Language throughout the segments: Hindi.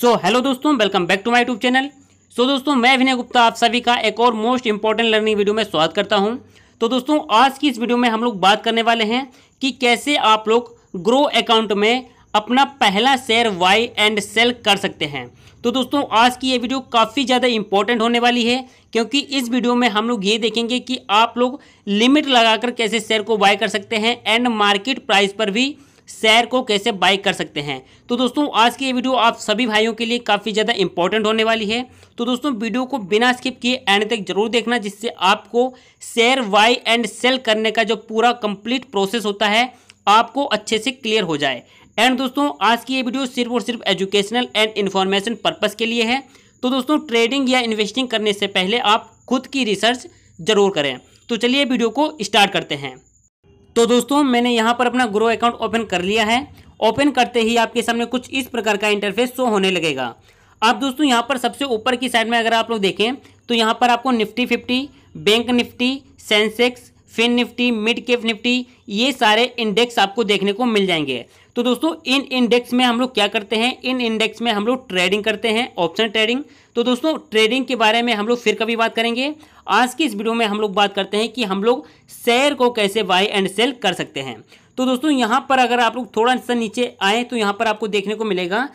सो हेलो दोस्तों welcome back to my YouTube channel so दोस्तों मैं विनय गुप्ता आप सभी का एक और मोस्ट इंपॉर्टेंट लर्निंग वीडियो में स्वागत करता हूं तो दोस्तों आज की इस वीडियो में हम लोग बात करने वाले हैं कि कैसे आप लोग ग्रो अकाउंट में अपना पहला शेयर वाई एंड सेल कर सकते हैं तो दोस्तों आज की ये वीडियो काफ़ी ज़्यादा इंपॉर्टेंट होने वाली है क्योंकि इस वीडियो में हम लोग ये देखेंगे कि आप लोग लिमिट लगाकर कैसे शेयर को बाय कर सकते हैं एंड मार्केट प्राइस पर भी शेयर को कैसे बाई कर सकते हैं तो दोस्तों आज की ये वीडियो आप सभी भाइयों के लिए काफ़ी ज़्यादा इंपॉर्टेंट होने वाली है तो दोस्तों वीडियो को बिना स्किप किए एंड तक जरूर देखना जिससे आपको शेयर बाई एंड सेल करने का जो पूरा कंप्लीट प्रोसेस होता है आपको अच्छे से क्लियर हो जाए एंड दोस्तों आज की ये वीडियो सिर्फ और सिर्फ एजुकेशनल एंड इन्फॉर्मेशन पर्पज़ के लिए है तो दोस्तों ट्रेडिंग या इन्वेस्टिंग करने से पहले आप खुद की रिसर्च जरूर करें तो चलिए वीडियो को स्टार्ट करते हैं तो दोस्तों मैंने यहाँ पर अपना ग्रो अकाउंट ओपन कर लिया है ओपन करते ही आपके सामने कुछ इस प्रकार का इंटरफेस शो होने लगेगा आप दोस्तों यहाँ पर सबसे ऊपर की साइड में अगर आप लोग देखें तो यहाँ पर आपको Nifty fifty bank Nifty Sensex fin Nifty mid cap Nifty ये सारे इंडेक्स आपको देखने को मिल जाएंगे तो दोस्तों इन इंडेक्स में हम लोग क्या करते हैं इन इंडेक्स में हम लोग ट्रेडिंग करते हैं ऑप्शन ट्रेडिंग तो दोस्तों ट्रेडिंग के बारे में हम लोग फिर कभी बात करेंगे आज की इस वीडियो में हम लोग बात करते हैं कि हम लोग शेयर को कैसे बाय एंड सेल कर सकते हैं तो दोस्तों यहाँ पर अगर आप लोग थोड़ा सा नीचे आए तो यहाँ पर आपको देखने को मिलेगा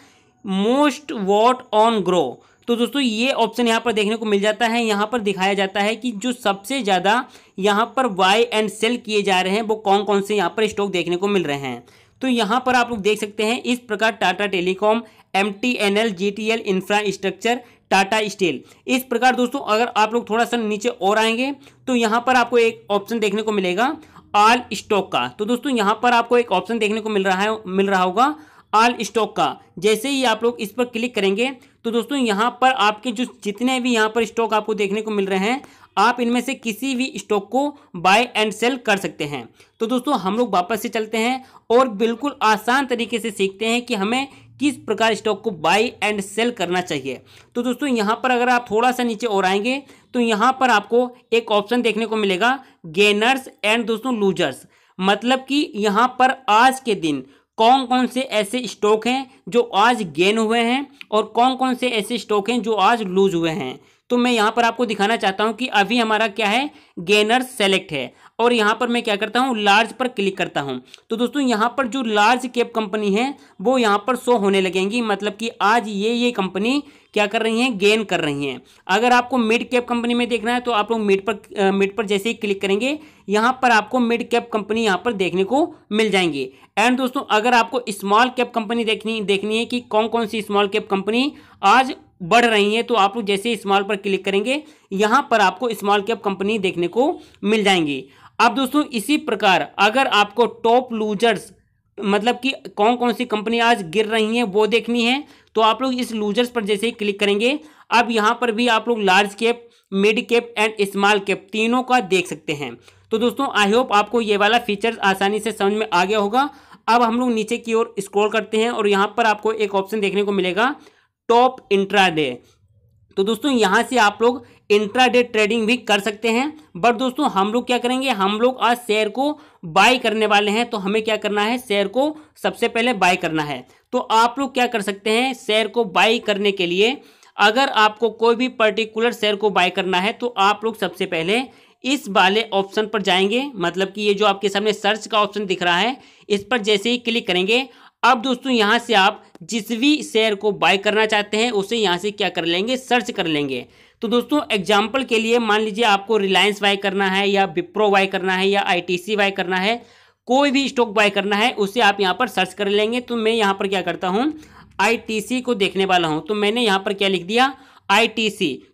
मोस्ट वॉट ऑन ग्रो तो दोस्तों ये ऑप्शन यहाँ पर देखने को मिल जाता है यहाँ पर दिखाया जाता है कि जो सबसे ज़्यादा यहाँ पर बाई एंड सेल किए जा रहे हैं वो कौन कौन से यहाँ पर स्टॉक देखने को मिल रहे हैं तो यहाँ पर आप लोग देख सकते हैं इस प्रकार Tata telecom M T N L G T L infrastructure Tata steel इस प्रकार दोस्तों अगर आप लोग थोड़ा सा नीचे और आएंगे तो यहाँ पर आपको एक ऑप्शन देखने को मिलेगा ऑल स्टॉक का तो दोस्तों यहाँ पर आपको एक ऑप्शन देखने को मिल रहा है मिल रहा होगा ऑल स्टॉक का जैसे ही आप लोग इस पर क्लिक करेंगे तो दोस्तों यहाँ पर आपके जो जितने भी यहाँ पर स्टॉक आपको देखने को मिल रहे हैं आप इनमें से किसी भी स्टॉक को बाय एंड सेल कर सकते हैं तो दोस्तों हम लोग वापस से चलते हैं और बिल्कुल आसान तरीके से सीखते हैं कि हमें किस प्रकार स्टॉक को बाई एंड सेल करना चाहिए तो दोस्तों यहाँ पर अगर आप थोड़ा सा नीचे और आएंगे तो यहाँ पर आपको एक ऑप्शन देखने को मिलेगा गेनर्स एंड दोस्तों लूजर्स मतलब कि यहाँ पर आज के दिन कौन कौन से ऐसे स्टॉक हैं जो आज गेन हुए हैं और कौन कौन से ऐसे स्टॉक हैं जो आज लूज हुए हैं तो मैं यहाँ पर आपको दिखाना चाहता हूँ कि अभी हमारा क्या है गेनर सेलेक्ट है और यहाँ पर मैं क्या करता हूँ लार्ज पर क्लिक करता हूँ तो दोस्तों यहाँ पर जो लार्ज कैप कंपनी है वो यहाँ पर शो होने लगेंगी मतलब कि आज ये ये कंपनी क्या कर रही हैं गेन कर रही हैं अगर आपको मिड कैप कंपनी में देखना है तो आप लोग मिड पर मिड पर जैसे ही क्लिक करेंगे यहाँ पर आपको मिड कैप कंपनी यहाँ पर देखने को मिल जाएंगी एंड दोस्तों अगर आपको स्मॉल कैप कंपनी देखनी देखनी है कि कौन कौन सी स्मॉल कैप कंपनी आज बढ़ रही हैं तो आप लोग जैसे स्मॉल पर क्लिक करेंगे यहाँ पर आपको स्मॉल कैप कंपनी देखने को मिल जाएंगी अब दोस्तों इसी प्रकार अगर आपको टॉप लूजर्स मतलब कि कौन कौन सी कंपनी आज गिर रही हैं वो देखनी है तो आप लोग इस लूजर्स पर जैसे ही क्लिक करेंगे अब यहाँ पर भी आप लोग large cap mid cap and small cap तीनों का देख सकते हैं तो दोस्तों आई होप आपको ये वाला फीचर आसानी से समझ में आ गया होगा अब हम लोग नीचे की ओर स्क्रॉल करते हैं और यहाँ पर आपको एक ऑप्शन देखने को मिलेगा टॉप इंट्रा तो दोस्तों यहाँ से आप लोग इंट्रा ट्रेडिंग भी कर सकते हैं बट दोस्तों हम लोग क्या करेंगे हम लोग आज शेयर को बाय करने वाले हैं तो हमें क्या करना है शेयर को सबसे पहले बाय करना है तो आप लोग क्या कर सकते हैं शेयर को बाय करने के लिए अगर आपको कोई भी पर्टिकुलर शेयर को बाय करना है तो आप लोग सबसे पहले इस वाले ऑप्शन पर जाएंगे मतलब कि ये जो आपके सामने सर्च का ऑप्शन दिख रहा है इस पर जैसे ही क्लिक करेंगे अब दोस्तों यहाँ से आप जिस भी शेयर को बाय करना चाहते हैं उसे यहाँ से क्या कर लेंगे सर्च कर लेंगे तो दोस्तों एग्जाम्पल के लिए मान लीजिए आपको रिलायंस बाय करना है या विप्रो बाय करना है या आईटीसी बाय करना है कोई भी स्टॉक बाय करना है उसे आप यहाँ पर सर्च कर लेंगे तो मैं यहाँ पर क्या करता हूँ आई को देखने वाला हूँ तो मैंने यहाँ पर क्या लिख दिया आई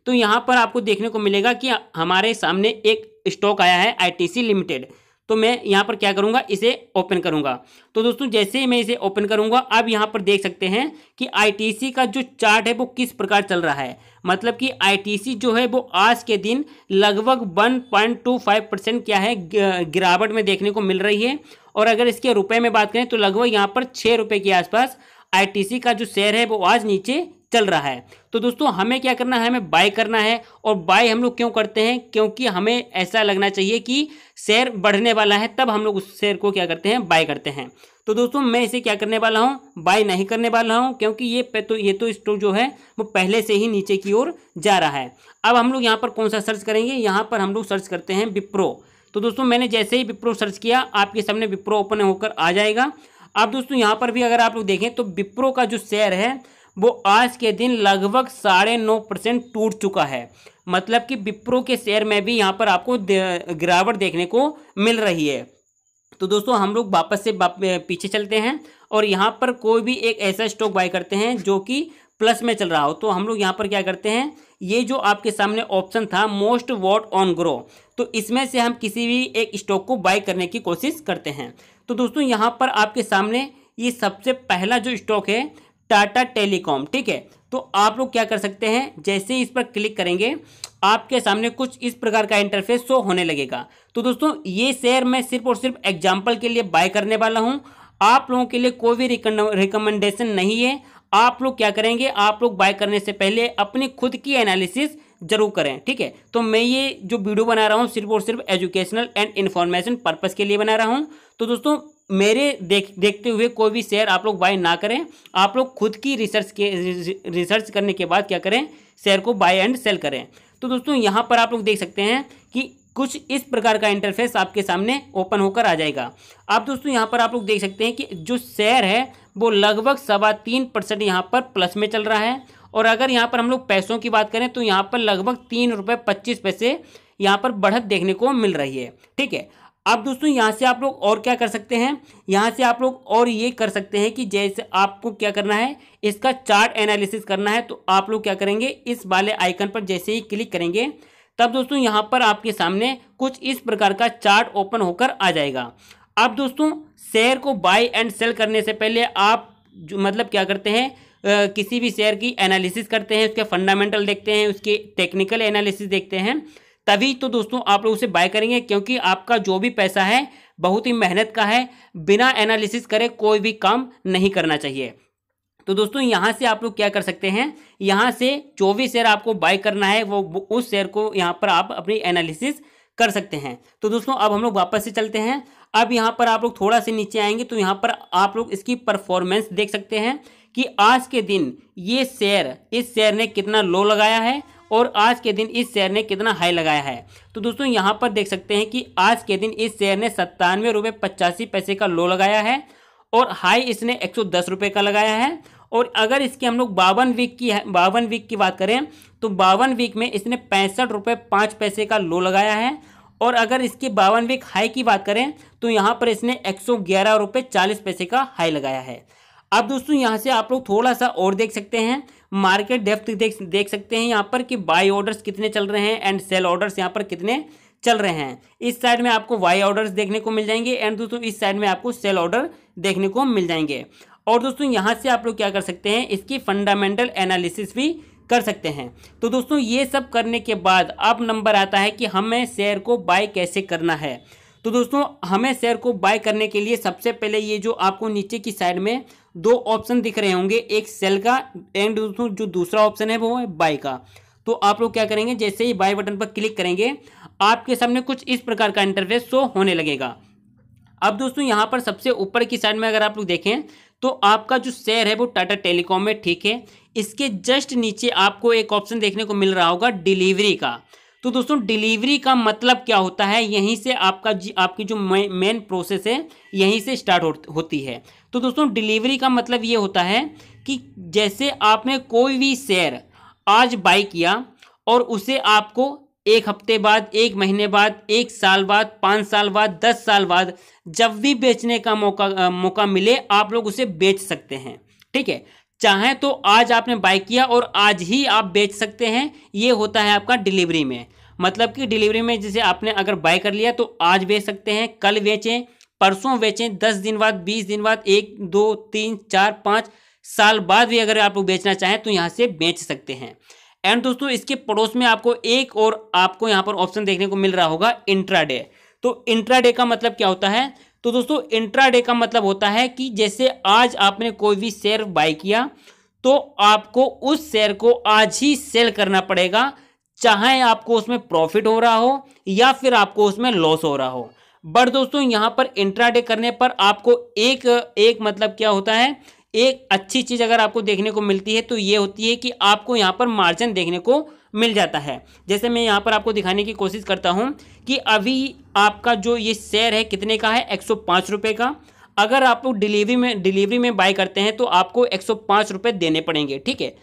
तो यहाँ पर आपको देखने को मिलेगा कि हमारे सामने एक स्टॉक आया है आई लिमिटेड तो मैं यहाँ पर क्या करूँगा इसे ओपन करूँगा तो दोस्तों जैसे ही मैं इसे ओपन करूँगा अब यहाँ पर देख सकते हैं कि आई का जो चार्ट है वो किस प्रकार चल रहा है मतलब कि आई जो है वो आज के दिन लगभग 1.25 परसेंट क्या है गिरावट में देखने को मिल रही है और अगर इसके रुपए में बात करें तो लगभग यहाँ पर छः रुपये के आसपास आई का जो शेयर है वो आज नीचे चल रहा है तो दोस्तों हमें क्या करना है हमें बाय करना है और बाय हम लोग क्यों करते हैं क्योंकि हमें ऐसा लगना चाहिए कि शेयर बढ़ने वाला है तब हम लोग उस शेयर को क्या करते हैं बाय करते हैं तो दोस्तों मैं इसे क्या करने वाला हूँ बाय नहीं करने वाला हूँ क्योंकि ये तो ये तो स्टॉक जो है वो पहले से ही नीचे की ओर जा रहा है अब हम लोग यहाँ पर कौन सा सर्च करेंगे यहाँ पर हम लोग सर्च करते हैं विप्रो तो दोस्तों मैंने जैसे ही विप्रो सर्च किया आपके सामने विप्रो ओपन होकर आ जाएगा अब दोस्तों यहाँ पर भी अगर आप लोग देखें तो विप्रो का जो शेयर है वो आज के दिन लगभग साढ़े नौ परसेंट टूट चुका है मतलब कि विप्रो के शेयर में भी यहाँ पर आपको गिरावट देखने को मिल रही है तो दोस्तों हम लोग वापस से पीछे चलते हैं और यहाँ पर कोई भी एक ऐसा स्टॉक बाय करते हैं जो कि प्लस में चल रहा हो तो हम लोग यहाँ पर क्या करते हैं ये जो आपके सामने ऑप्शन था मोस्ट वॉट ऑन ग्रो तो इसमें से हम किसी भी एक स्टॉक को बाय करने की कोशिश करते हैं तो दोस्तों यहाँ पर आपके सामने ये सबसे पहला जो स्टॉक है टाटा टेलीकॉम ठीक है तो आप लोग क्या कर सकते हैं जैसे ही इस पर क्लिक करेंगे आपके सामने कुछ इस प्रकार का इंटरफेस शो होने लगेगा तो दोस्तों ये शेयर मैं सिर्फ और सिर्फ एग्जाम्पल के लिए बाय करने वाला हूँ आप लोगों के लिए कोई भी रिकमेंडेशन नहीं है आप लोग क्या करेंगे आप लोग बाय करने से पहले अपनी खुद की एनालिसिस जरूर करें ठीक है तो मैं ये जो वीडियो बना रहा हूँ सिर्फ और सिर्फ एजुकेशनल एंड इन्फॉर्मेशन पर्पज़ के लिए बना रहा हूँ तो दोस्तों मेरे देख देखते हुए कोई भी शेयर आप लोग बाय ना करें आप लोग खुद की रिसर्च के रिसर्च करने के बाद क्या करें शेयर को बाय एंड सेल करें तो दोस्तों यहाँ पर आप लोग देख सकते हैं कि कुछ इस प्रकार का इंटरफेस आपके सामने ओपन होकर आ जाएगा आप दोस्तों यहाँ पर आप लोग देख सकते हैं कि जो शेयर है वो लगभग सवा तीन परसेंट यहाँ पर प्लस में चल रहा है और अगर यहाँ पर हम लोग पैसों की बात करें तो यहाँ पर लगभग तीन रुपये पच्चीस पैसे यहाँ पर बढ़त देखने को मिल रही है ठीक है अब दोस्तों यहाँ से आप लोग और क्या कर सकते हैं यहाँ से आप लोग और ये कर सकते हैं कि जैसे आपको क्या करना है इसका चार्ट एनालिसिस करना है तो आप लोग क्या करेंगे इस वाले आइकन पर जैसे ही क्लिक करेंगे तब दोस्तों यहाँ पर आपके सामने कुछ इस प्रकार का चार्ट ओपन होकर आ जाएगा अब दोस्तों शेयर को बाय एंड सेल करने से पहले आप जो मतलब क्या करते हैं किसी भी शेयर की एनालिसिस करते हैं उसके फंडामेंटल देखते हैं उसके टेक्निकल एनालिसिस देखते हैं तभी तो दोस्तों आप लोग उसे बाय करेंगे क्योंकि आपका जो भी पैसा है बहुत ही मेहनत का है बिना एनालिसिस करे कोई भी काम नहीं करना चाहिए तो दोस्तों यहाँ से आप लोग क्या कर सकते हैं यहाँ से जो भी शेयर आपको बाय करना है वो उस शेयर को यहाँ पर आप अपनी एनालिसिस कर सकते हैं तो दोस्तों अब हम लोग वापस से चलते हैं अब यहाँ पर आप लोग थोड़ा से नीचे आएंगे तो यहाँ पर आप लोग इसकी परफॉर्मेंस देख सकते हैं कि आज के दिन ये शेयर इस शेयर ने कितना लो लगाया है और आज के दिन इस शेयर ने कितना हाई लगाया है तो दोस्तों यहाँ पर देख सकते हैं कि आज के दिन इस शेयर ने सत्तानवे रुपये पचासी पैसे का लो लगाया है और हाई इसने एक सौ दस रुपये का लगाया है और अगर इसके हम लोग बावन वीक की बावन वीक की बात करें तो बावन वीक में इसने पैंसठ रुपये पाँच पैसे का लो लगाया है और अगर इसकी बावन वीक हाई की बात करें तो यहाँ पर इसने एक सौ ग्यारह रुपये चालीस पैसे का हाई लगाया है अब दोस्तों यहाँ से आप लोग थोड़ा सा और देख सकते हैं मार्केट डेप्थ देख देख सकते हैं यहाँ पर कि बाई ऑर्डर्स कितने चल रहे हैं एंड सेल ऑर्डर्स यहाँ पर कितने चल रहे हैं इस साइड में आपको वाई ऑर्डर्स देखने को मिल जाएंगे एंड दोस्तों इस साइड में आपको सेल ऑर्डर देखने को मिल जाएंगे और दोस्तों यहाँ से आप लोग क्या कर सकते हैं इसकी फंडामेंटल एनालिसिस भी कर सकते हैं तो दोस्तों ये सब करने के बाद अब नंबर आता है कि हमें शेयर को बाय कैसे करना है तो दोस्तों हमें शेयर को बाय करने के लिए सबसे पहले ये जो आपको नीचे की साइड में दो ऑप्शन दिख रहे होंगे एक सेल का एंड जो दूसरा ऑप्शन है वो है बाय का तो आप लोग क्या करेंगे जैसे ही बाय बटन पर क्लिक करेंगे आपके सामने कुछ इस प्रकार का इंटरफेस शो होने लगेगा अब दोस्तों यहाँ पर सबसे ऊपर की साइड में अगर आप लोग देखें तो आपका जो शेयर है वो टाटा टेलीकॉम में ठीक है इसके जस्ट नीचे आपको एक ऑप्शन देखने को मिल रहा होगा डिलीवरी का तो दोस्तों डिलीवरी का मतलब क्या होता है यहीं से आपका जी आपकी जो मेन प्रोसेस है यहीं से स्टार्ट हो, होती है तो दोस्तों डिलीवरी का मतलब ये होता है कि जैसे आपने कोई भी शेयर आज बाई किया और उसे आपको एक हफ्ते बाद एक महीने बाद एक साल बाद पाँच साल बाद दस साल बाद जब भी बेचने का मौका मौका मिले आप लोग उसे बेच सकते हैं ठीक है चाहें तो आज आपने बाय किया और आज ही आप बेच सकते हैं ये होता है आपका डिलीवरी में मतलब कि डिलीवरी में जैसे आपने अगर बाय कर लिया तो आज बेच सकते हैं कल बेचें परसों बेचें दस दिन बाद बीस दिन बाद एक दो तीन चार पाँच साल बाद भी अगर आप बेचना चाहें तो यहाँ से बेच सकते हैं एंड दोस्तों इसके पड़ोस में आपको एक और आपको यहाँ पर ऑप्शन देखने को मिल रहा होगा इंट्राडे तो इंट्राडे का मतलब क्या होता है तो दोस्तों इंट्राडे का मतलब होता है कि जैसे आज आपने कोई भी शेयर बाय किया तो आपको उस शेयर को आज ही सेल करना पड़ेगा चाहे आपको उसमें प्रॉफिट हो रहा हो या फिर आपको उसमें लॉस हो रहा हो बट दोस्तों यहां पर इंट्राडे करने पर आपको एक एक मतलब क्या होता है एक अच्छी चीज़ अगर आपको देखने को मिलती है तो ये होती है कि आपको यहाँ पर मार्जिन देखने को मिल जाता है जैसे मैं यहाँ पर आपको दिखाने की कोशिश करता हूँ कि अभी आपका जो ये शेयर है कितने का है एक रुपये का अगर आप डिलीवरी में डिलीवरी में बाय करते हैं तो आपको एक रुपये देने पड़ेंगे ठीक है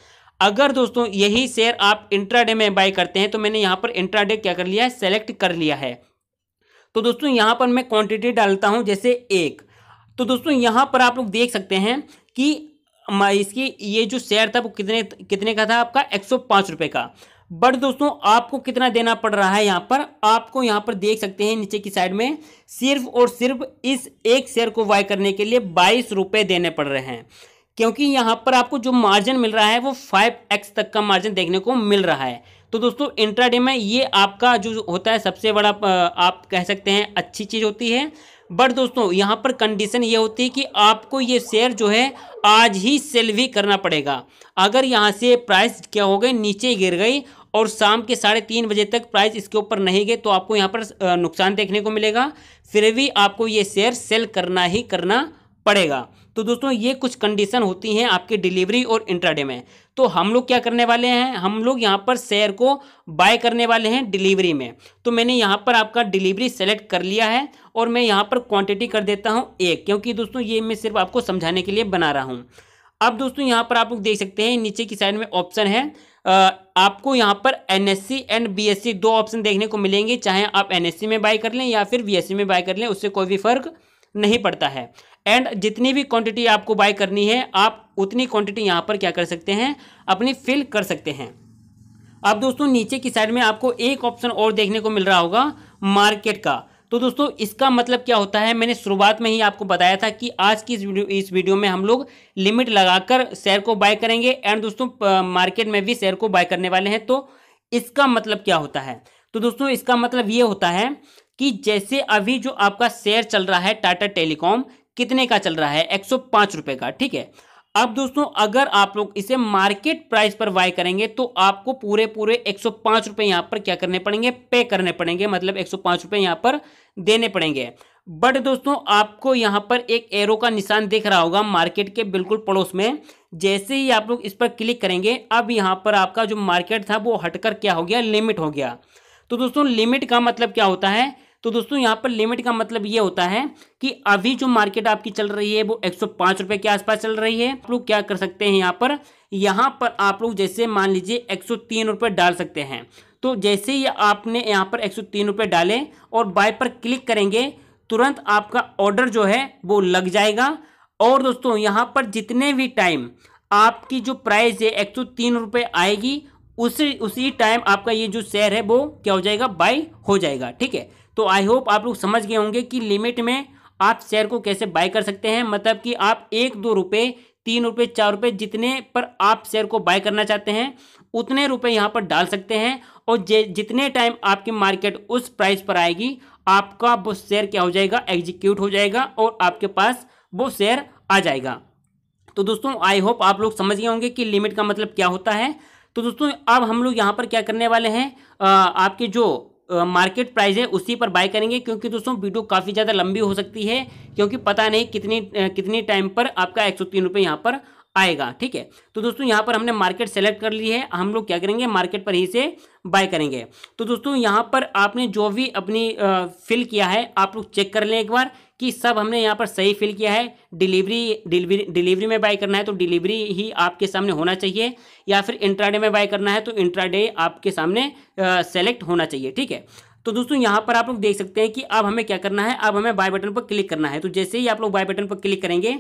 अगर दोस्तों यही शेयर आप इंट्राडे में बाय करते हैं तो मैंने यहाँ पर इंट्राडे क्या कर लिया है सेलेक्ट कर लिया है तो दोस्तों यहाँ पर मैं क्वांटिटी डालता हूँ जैसे एक तो दोस्तों यहाँ पर आप लोग देख सकते हैं कि इसकी ये जो शेयर था वो कितने कितने का था आपका एक सौ रुपये का बट दोस्तों आपको कितना देना पड़ रहा है यहाँ पर आपको यहाँ पर देख सकते हैं नीचे की साइड में सिर्फ और सिर्फ इस एक शेयर को बाय करने के लिए बाईस रुपये देने पड़ रहे हैं क्योंकि यहाँ पर आपको जो मार्जिन मिल रहा है वो फाइव एक्स तक का मार्जिन देखने को मिल रहा है तो दोस्तों इंट्राडे में ये आपका जो होता है सबसे बड़ा आप कह सकते हैं अच्छी चीज़ होती है बट दोस्तों यहाँ पर कंडीशन ये होती है कि आपको ये शेयर जो है आज ही सेल भी करना पड़ेगा अगर यहाँ से प्राइस क्या हो गई नीचे गिर गई और शाम के साढ़े तीन बजे तक प्राइस इसके ऊपर नहीं गए तो आपको यहाँ पर नुकसान देखने को मिलेगा फिर भी आपको ये शेयर सेल करना ही करना पड़ेगा तो दोस्तों ये कुछ कंडीशन होती हैं आपके डिलीवरी और इंट्राडे में तो हम लोग क्या करने वाले हैं हम लोग यहाँ पर शेयर को बाय करने वाले हैं डिलीवरी में तो मैंने यहाँ पर आपका डिलीवरी सेलेक्ट कर लिया है और मैं यहाँ पर क्वांटिटी कर देता हूँ एक क्योंकि दोस्तों ये मैं सिर्फ आपको समझाने के लिए बना रहा हूँ अब दोस्तों यहाँ पर आप लोग देख सकते हैं नीचे की साइड में ऑप्शन है आपको यहाँ पर N S C and B S C दो ऑप्शन देखने को मिलेंगे चाहे आप एन एस सी में बाय कर लें या फिर बी एस सी में बाय कर लें उससे कोई भी फर्क नहीं पड़ता है एंड जितनी भी क्वांटिटी आपको बाय करनी है आप उतनी क्वांटिटी यहाँ पर क्या कर सकते हैं अपनी फिल कर सकते हैं अब दोस्तों नीचे की साइड में आपको एक ऑप्शन और देखने को मिल रहा होगा मार्केट का तो दोस्तों इसका मतलब क्या होता है मैंने शुरुआत में ही आपको बताया था कि आज की इस वीडियो इस वीडियो में हम लोग लिमिट लगाकर शेयर को बाय करेंगे एंड दोस्तों मार्केट में भी शेयर को बाय करने वाले हैं तो इसका मतलब क्या होता है तो दोस्तों इसका मतलब ये होता है कि जैसे अभी जो आपका शेयर चल रहा है टाटा टेलीकॉम कितने का चल रहा है एक सौ का ठीक है अब दोस्तों अगर आप लोग इसे मार्केट प्राइस पर बाय करेंगे तो आपको पूरे पूरे एक सौ रुपए यहां पर क्या करने पड़ेंगे पे करने पड़ेंगे मतलब एक सौ रुपए यहां पर देने पड़ेंगे बट दोस्तों आपको यहां पर एक एरो का निशान दिख रहा होगा मार्केट के बिल्कुल पड़ोस में जैसे ही आप लोग इस पर क्लिक करेंगे अब यहां पर आपका जो मार्केट था वो हटकर क्या हो गया लिमिट हो गया तो दोस्तों लिमिट का मतलब क्या होता है तो दोस्तों यहाँ पर लिमिट का मतलब ये होता है कि अभी जो मार्केट आपकी चल रही है वो एक सौ के आसपास चल रही है आप लोग क्या कर सकते हैं यहाँ पर यहाँ पर आप लोग जैसे मान लीजिए एक सौ डाल सकते हैं तो जैसे ही आपने यहाँ पर एक सौ डाले और बाय पर क्लिक करेंगे तुरंत आपका ऑर्डर जो है वो लग जाएगा और दोस्तों यहाँ पर जितने भी टाइम आपकी जो प्राइस है एक सौ तीन रुपये आएगी उसी उसी टाइम आपका ये जो शेयर है वो क्या हो जाएगा बाई हो जाएगा ठीक है तो आई होप आप लोग समझ गए होंगे कि लिमिट में आप शेयर को कैसे बाय कर सकते हैं मतलब कि आप एक दो रुपये तीन रुपये चार रुपये जितने पर आप शेयर को बाय करना चाहते हैं उतने रुपये यहाँ पर डाल सकते हैं और जितने टाइम आपकी मार्केट उस प्राइस पर आएगी आपका वो शेयर क्या हो जाएगा एग्जीक्यूट हो जाएगा और आपके पास वो शेयर आ जाएगा तो दोस्तों आई होप आप लोग समझ गए होंगे कि लिमिट का मतलब क्या होता है तो दोस्तों अब हम लोग यहाँ पर क्या करने वाले हैं आपके जो मार्केट प्राइस है उसी पर बाय करेंगे क्योंकि दोस्तों वीडियो काफ़ी ज़्यादा लंबी हो सकती है क्योंकि पता नहीं कितनी कितनी टाइम पर आपका एक सौ तीन रुपये यहाँ पर आएगा ठीक है तो दोस्तों यहाँ पर हमने मार्केट सेलेक्ट कर ली है हम लोग क्या करेंगे मार्केट पर ही से बाय करेंगे तो दोस्तों यहाँ पर आपने जो भी अपनी फिल किया है आप लोग चेक कर लें एक बार कि सब हमने यहाँ पर सही फिल किया है डिलीवरी डिलीवरी डिलीवरी में बाई करना है तो डिलीवरी ही आपके सामने होना चाहिए या फिर इंट्राडे में बाई करना है तो इंट्राडे आपके सामने सेलेक्ट होना चाहिए ठीक है तो दोस्तों यहाँ पर आप लोग देख सकते हैं कि अब हमें क्या करना है अब हमें बाय बटन पर क्लिक करना है तो जैसे ही आप लोग बाय बटन पर क्लिक करेंगे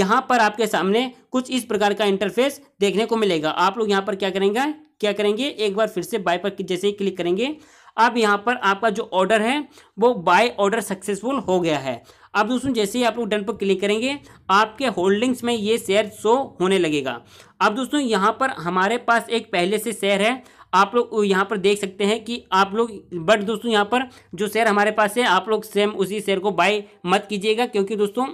यहाँ पर आपके सामने कुछ इस प्रकार का इंटरफेस देखने को मिलेगा आप लोग यहाँ पर क्या करेंगे क्या करेंगे एक बार फिर से बाय पर जैसे ही क्लिक करेंगे अब यहाँ पर आपका जो ऑर्डर है वो बाय ऑर्डर सक्सेसफुल हो गया है अब दोस्तों जैसे ही आप लोग डन पर क्लिक करेंगे आपके होल्डिंग्स में ये शेयर शो होने लगेगा अब दोस्तों यहाँ पर हमारे पास एक पहले से शेयर है आप लोग यहाँ पर देख सकते हैं कि आप लोग बट दोस्तों यहाँ पर जो शेयर हमारे पास है आप लोग सेम उसी शेयर को बाय मत कीजिएगा क्योंकि दोस्तों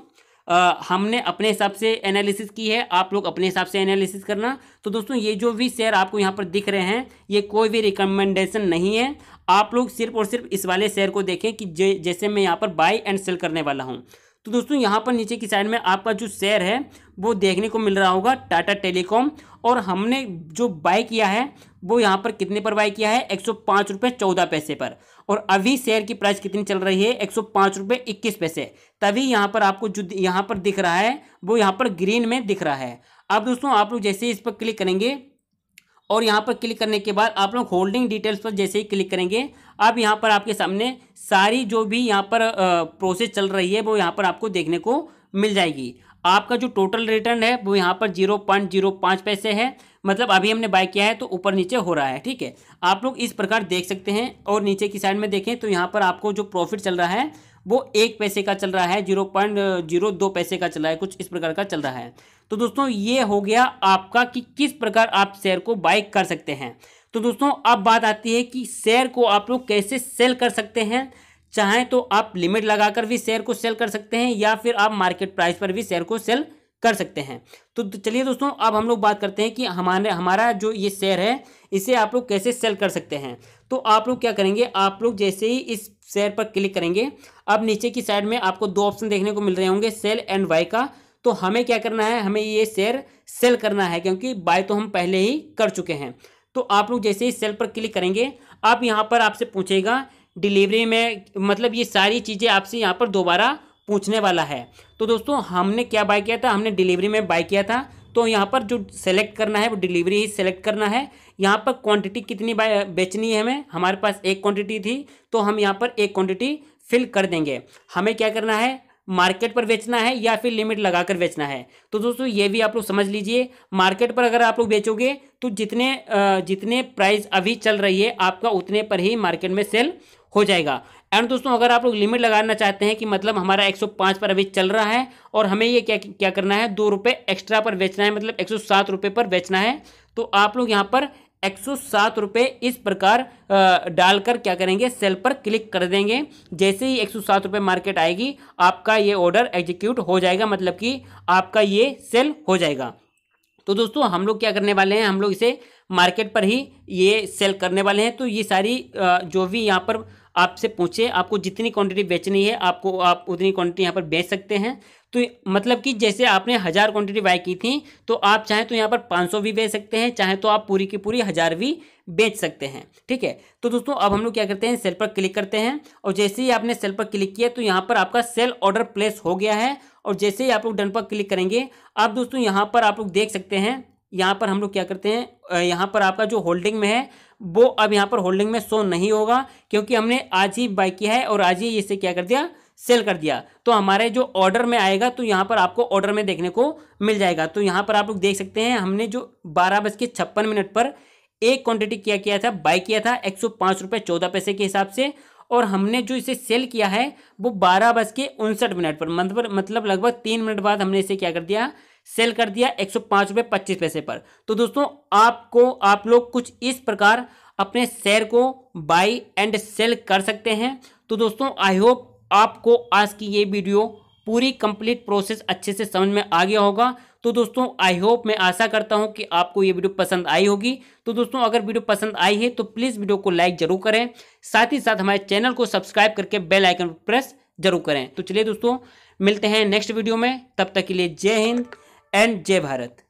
आ, हमने अपने हिसाब से एनालिसिस की है आप लोग अपने हिसाब से एनालिसिस करना तो दोस्तों ये जो भी शेयर आपको यहाँ पर दिख रहे हैं ये कोई भी रिकमेंडेशन नहीं है आप लोग सिर्फ और सिर्फ इस वाले शेयर को देखें कि जैसे मैं यहाँ पर बाई एंड सेल करने वाला हूँ तो दोस्तों यहाँ पर नीचे की साइड में आपका जो शेयर है वो देखने को मिल रहा होगा टाटा टेलीकॉम और हमने जो बाय किया है वो यहाँ पर कितने पर बाय किया है एक सौ पैसे पर और अभी शेयर की प्राइस कितनी चल रही है एक सौ इक्कीस पैसे तभी यहाँ पर आपको जो यहाँ पर दिख रहा है वो यहाँ पर ग्रीन में दिख रहा है अब दोस्तों आप लोग जैसे ही इस पर क्लिक करेंगे और यहाँ पर क्लिक करने के बाद आप लोग होल्डिंग डिटेल्स पर जैसे ही क्लिक करेंगे अब यहाँ पर आपके सामने सारी जो भी यहाँ पर प्रोसेस चल रही है वो यहाँ पर आपको देखने को मिल जाएगी आपका जो टोटल रिटर्न है वो यहाँ पर जीरो पॉइंट जीरो पाँच पैसे है मतलब अभी हमने बाय किया है तो ऊपर नीचे हो रहा है ठीक है आप लोग इस प्रकार देख सकते हैं और नीचे की साइड में देखें तो यहाँ पर आपको जो प्रॉफिट चल रहा है वो एक पैसे का चल रहा है जीरो पॉइंट जीरो दो पैसे का चल रहा है कुछ इस प्रकार का चल रहा है तो दोस्तों ये हो गया आपका कि किस प्रकार आप शेयर को बाय कर सकते हैं तो दोस्तों अब बात आती है कि शेयर को आप लोग कैसे सेल कर सकते हैं चाहें तो आप लिमिट लगाकर भी शेयर को सेल कर सकते हैं या फिर आप मार्केट प्राइस पर भी शेयर को सेल कर सकते हैं तो चलिए दोस्तों अब हम लोग बात करते हैं कि हमारे हमारा जो ये शेयर है इसे आप लोग कैसे सेल कर सकते हैं तो आप लोग क्या करेंगे आप लोग जैसे ही इस शेयर पर क्लिक करेंगे अब नीचे की साइड में आपको दो ऑप्शन देखने को मिल रहे होंगे सेल एंड बाय का तो हमें क्या करना है हमें ये शेयर सेल करना है क्योंकि बाय तो हम पहले ही कर चुके हैं तो आप लोग जैसे ही सेल पर क्लिक करेंगे अब यहाँ पर आपसे पूछेगा डिलीवरी में मतलब ये सारी चीज़ें आपसे यहाँ पर दोबारा पूछने वाला है तो दोस्तों हमने क्या बाय किया था हमने डिलीवरी में बाय किया था तो यहाँ पर जो सेलेक्ट करना है वो डिलीवरी ही सेलेक्ट करना है यहाँ पर क्वांटिटी कितनी बाय बेचनी है हमें हमारे पास एक क्वांटिटी थी तो हम यहाँ पर एक क्वांटिटी फिल कर देंगे हमें क्या करना है मार्केट पर बेचना है या फिर लिमिट लगाकर बेचना है तो दोस्तों ये भी आप लोग समझ लीजिए मार्केट पर अगर आप लोग बेचोगे तो जितने जितने प्राइस अभी चल रही है आपका उतने पर ही मार्केट में सेल हो जाएगा एंड दोस्तों अगर आप लोग लिमिट लगाना चाहते हैं कि मतलब हमारा 105 पर अभी चल रहा है और हमें ये क्या क्या करना है दो रुपये एक्स्ट्रा पर बेचना है मतलब एक सौ पर बेचना है तो आप लोग यहाँ पर एक सौ इस प्रकार डालकर क्या करेंगे सेल पर क्लिक कर देंगे जैसे ही एक सौ मार्केट आएगी आपका ये ऑर्डर एग्जीक्यूट हो जाएगा मतलब कि आपका ये सेल हो जाएगा तो दोस्तों हम लोग क्या करने वाले हैं हम लोग इसे मार्केट पर ही ये सेल करने वाले हैं तो ये सारी जो भी यहाँ पर आपसे पूछे आपको जितनी क्वांटिटी बेचनी है आपको आप उतनी क्वांटिटी यहाँ पर बेच सकते हैं तो मतलब कि जैसे आपने हज़ार क्वांटिटी बाय की थी तो आप चाहें तो यहाँ पर पाँच सौ भी बेच सकते हैं चाहे तो आप पूरी की पूरी हज़ार भी बेच सकते हैं ठीक है तो दोस्तों अब हम लोग क्या करते हैं सेल पर क्लिक करते हैं और जैसे ही आपने सेल पर क्लिक किया तो यहाँ पर आपका सेल ऑर्डर प्लेस हो गया है और जैसे ही आप लोग डन पर क्लिक करेंगे आप दोस्तों यहाँ पर आप लोग देख सकते हैं यहाँ पर हम लोग क्या करते हैं यहाँ पर आपका जो होल्डिंग में है वो अब यहाँ पर होल्डिंग में शो नहीं होगा क्योंकि हमने आज ही बाई किया है और आज ही इसे क्या कर दिया सेल कर दिया तो हमारे जो ऑर्डर में आएगा तो यहाँ पर आपको ऑर्डर में देखने को मिल जाएगा तो यहाँ पर आप लोग देख सकते हैं हमने जो बारह बज के छप्पन मिनट पर एक क्वांटिटी क्या किया था बाय किया था एक सौ पाँच रुपये चौदह पैसे के हिसाब से और हमने जो इसे सेल किया है वो बारह बज के उनसठ मिनट पर मतलब मतलब लगभग तीन मिनट बाद हमने इसे क्या कर दिया सेल कर दिया एक सौ पैसे पर तो दोस्तों आपको आप लोग कुछ इस प्रकार अपने शेयर को बाई एंड सेल कर सकते हैं तो दोस्तों आई होप आपको आज की ये वीडियो पूरी कंप्लीट प्रोसेस अच्छे से समझ में आ गया होगा तो दोस्तों आई होप मैं आशा करता हूं कि आपको ये वीडियो पसंद आई होगी तो दोस्तों अगर वीडियो पसंद आई है तो प्लीज़ वीडियो को लाइक जरूर करें साथ ही साथ हमारे चैनल को सब्सक्राइब करके बेल आइकन प्रेस जरूर करें तो चलिए दोस्तों मिलते हैं नेक्स्ट वीडियो में तब तक के लिए जय हिंद एंड जय भारत